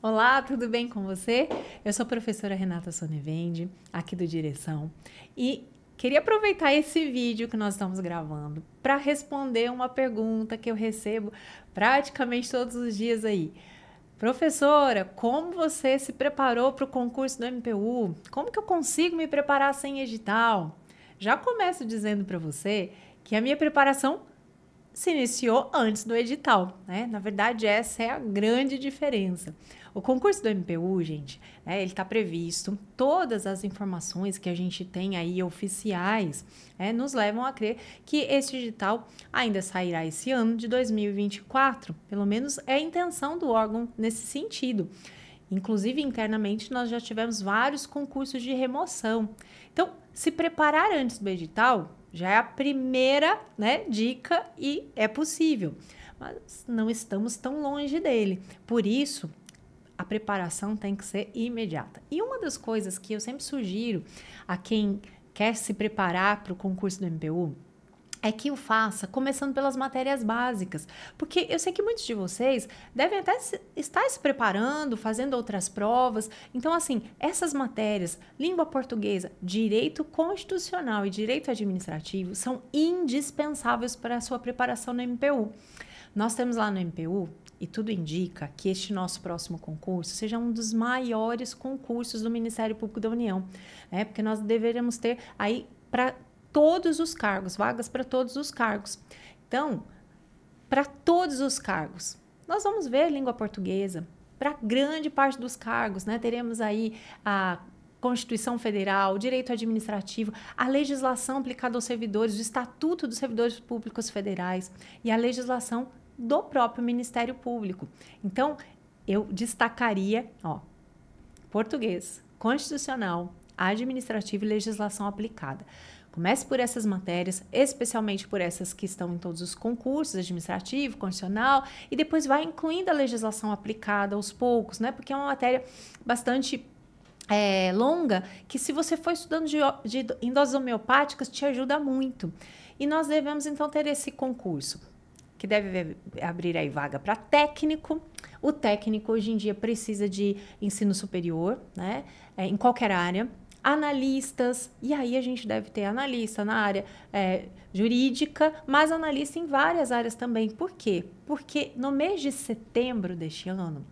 Olá, tudo bem com você? Eu sou a professora Renata Sonevendi, aqui do Direção, e queria aproveitar esse vídeo que nós estamos gravando para responder uma pergunta que eu recebo praticamente todos os dias aí. Professora, como você se preparou para o concurso do MPU? Como que eu consigo me preparar sem edital? Já começo dizendo para você que a minha preparação se iniciou antes do edital. Né? Na verdade, essa é a grande diferença. O concurso do MPU, gente, né, ele está previsto. Todas as informações que a gente tem aí oficiais né, nos levam a crer que esse edital ainda sairá esse ano de 2024. Pelo menos é a intenção do órgão nesse sentido. Inclusive, internamente, nós já tivemos vários concursos de remoção. Então, se preparar antes do edital já é a primeira né, dica e é possível. Mas não estamos tão longe dele. Por isso, a preparação tem que ser imediata. E uma das coisas que eu sempre sugiro a quem quer se preparar para o concurso do MPU é que o faça, começando pelas matérias básicas. Porque eu sei que muitos de vocês devem até estar se preparando, fazendo outras provas. Então, assim, essas matérias, língua portuguesa, direito constitucional e direito administrativo, são indispensáveis para a sua preparação no MPU. Nós temos lá no MPU e tudo indica que este nosso próximo concurso seja um dos maiores concursos do Ministério Público da União, né? Porque nós deveremos ter aí para todos os cargos, vagas para todos os cargos. Então, para todos os cargos. Nós vamos ver língua portuguesa para grande parte dos cargos, né? Teremos aí a Constituição Federal, o direito administrativo, a legislação aplicada aos servidores, o Estatuto dos Servidores Públicos Federais e a legislação do próprio Ministério Público. Então, eu destacaria, ó, português, constitucional, administrativo e legislação aplicada. Comece por essas matérias, especialmente por essas que estão em todos os concursos, administrativo, constitucional, e depois vai incluindo a legislação aplicada aos poucos, né? Porque é uma matéria bastante é, longa que, se você for estudando de, de, em doses homeopáticas, te ajuda muito. E nós devemos, então, ter esse concurso, que deve abrir aí vaga para técnico. O técnico, hoje em dia, precisa de ensino superior, né? É, em qualquer área analistas, e aí a gente deve ter analista na área é, jurídica, mas analista em várias áreas também. Por quê? Porque no mês de setembro deste ano,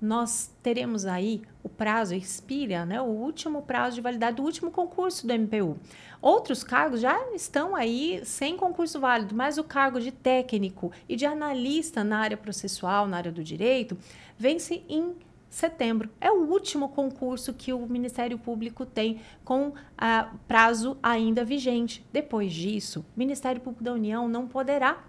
nós teremos aí o prazo expira, né, o último prazo de validade do último concurso do MPU. Outros cargos já estão aí sem concurso válido, mas o cargo de técnico e de analista na área processual, na área do direito, vence em setembro. É o último concurso que o Ministério Público tem com a ah, prazo ainda vigente. Depois disso, o Ministério Público da União não poderá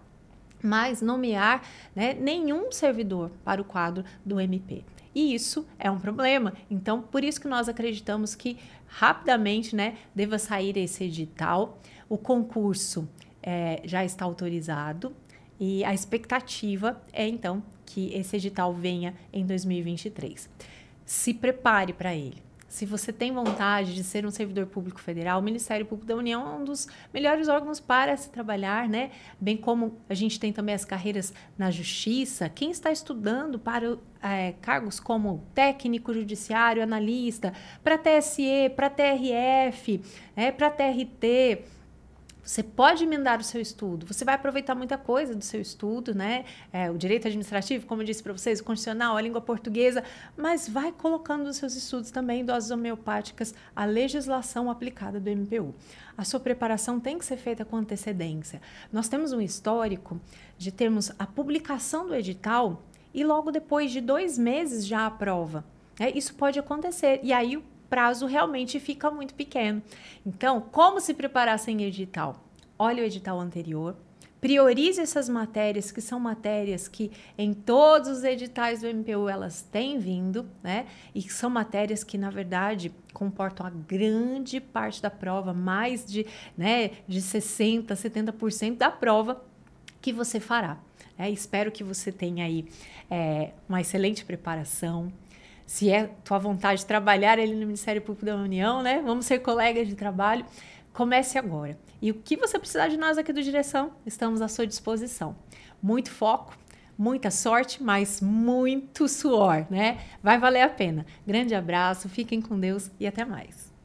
mais nomear né, nenhum servidor para o quadro do MP. E isso é um problema. Então, por isso que nós acreditamos que rapidamente né, deva sair esse edital. O concurso é, já está autorizado, e a expectativa é então que esse edital venha em 2023. Se prepare para ele. Se você tem vontade de ser um servidor público federal, o Ministério Público da União é um dos melhores órgãos para se trabalhar, né? Bem como a gente tem também as carreiras na justiça. Quem está estudando para é, cargos como técnico judiciário, analista, para TSE, para TRF, é, para TRT, você pode emendar o seu estudo, você vai aproveitar muita coisa do seu estudo, né? É, o direito administrativo, como eu disse para vocês, o constitucional, a língua portuguesa, mas vai colocando nos seus estudos também doses homeopáticas a legislação aplicada do MPU. A sua preparação tem que ser feita com antecedência. Nós temos um histórico de termos a publicação do edital e logo depois de dois meses já a prova. É, isso pode acontecer. E aí prazo realmente fica muito pequeno. Então, como se preparar sem edital? Olha o edital anterior, priorize essas matérias, que são matérias que em todos os editais do MPU elas têm vindo, né? E que são matérias que, na verdade, comportam a grande parte da prova, mais de, né, de 60%, 70% da prova que você fará. É, espero que você tenha aí é, uma excelente preparação, se é tua vontade de trabalhar ali no Ministério Público da União, né? Vamos ser colegas de trabalho. Comece agora. E o que você precisar de nós aqui do Direção, estamos à sua disposição. Muito foco, muita sorte, mas muito suor, né? Vai valer a pena. Grande abraço, fiquem com Deus e até mais.